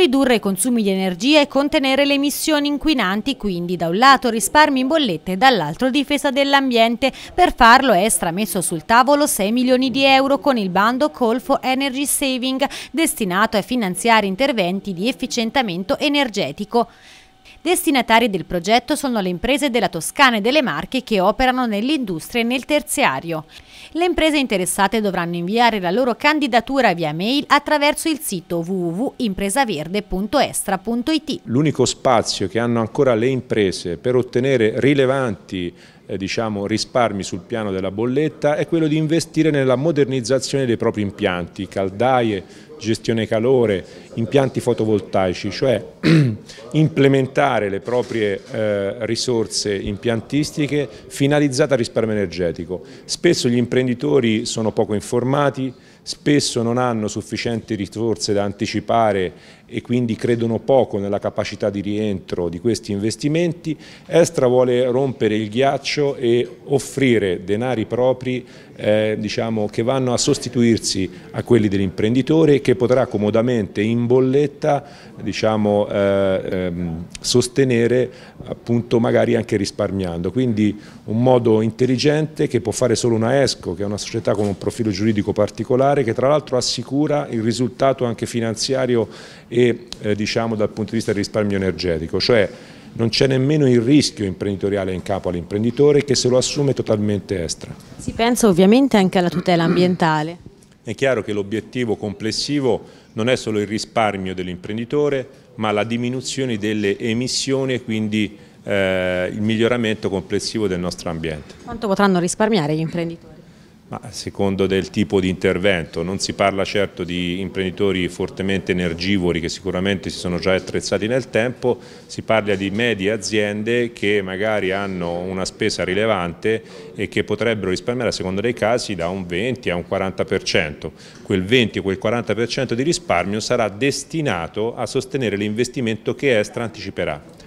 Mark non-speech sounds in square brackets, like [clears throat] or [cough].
ridurre i consumi di energia e contenere le emissioni inquinanti, quindi da un lato risparmi in bollette e dall'altro difesa dell'ambiente. Per farlo è stramesso sul tavolo 6 milioni di euro con il bando Call for Energy Saving, destinato a finanziare interventi di efficientamento energetico. Destinatari del progetto sono le imprese della Toscana e delle Marche che operano nell'industria e nel terziario. Le imprese interessate dovranno inviare la loro candidatura via mail attraverso il sito www.impresaverde.estra.it. L'unico spazio che hanno ancora le imprese per ottenere rilevanti eh, diciamo, risparmi sul piano della bolletta è quello di investire nella modernizzazione dei propri impianti, caldaie, gestione calore, impianti fotovoltaici, cioè [clears throat] implementare le proprie eh, risorse impiantistiche finalizzate al risparmio energetico. Spesso gli imprenditori sono poco informati, spesso non hanno sufficienti risorse da anticipare e quindi credono poco nella capacità di rientro di questi investimenti, Estra vuole rompere il ghiaccio e offrire denari propri eh, diciamo, che vanno a sostituirsi a quelli dell'imprenditore che potrà comodamente in bolletta diciamo, eh, ehm, sostenere appunto, magari anche risparmiando. Quindi un modo intelligente che può fare solo una ESCO, che è una società con un profilo giuridico particolare particolare che tra l'altro assicura il risultato anche finanziario e eh, diciamo dal punto di vista del risparmio energetico, cioè non c'è nemmeno il rischio imprenditoriale in capo all'imprenditore che se lo assume totalmente extra. Si pensa ovviamente anche alla tutela ambientale. È chiaro che l'obiettivo complessivo non è solo il risparmio dell'imprenditore, ma la diminuzione delle emissioni e quindi eh, il miglioramento complessivo del nostro ambiente. Quanto potranno risparmiare gli imprenditori? Ma secondo del tipo di intervento, non si parla certo di imprenditori fortemente energivori che sicuramente si sono già attrezzati nel tempo, si parla di medie aziende che magari hanno una spesa rilevante e che potrebbero risparmiare a seconda dei casi da un 20 a un 40%. Quel 20 o quel 40% di risparmio sarà destinato a sostenere l'investimento che Estra anticiperà.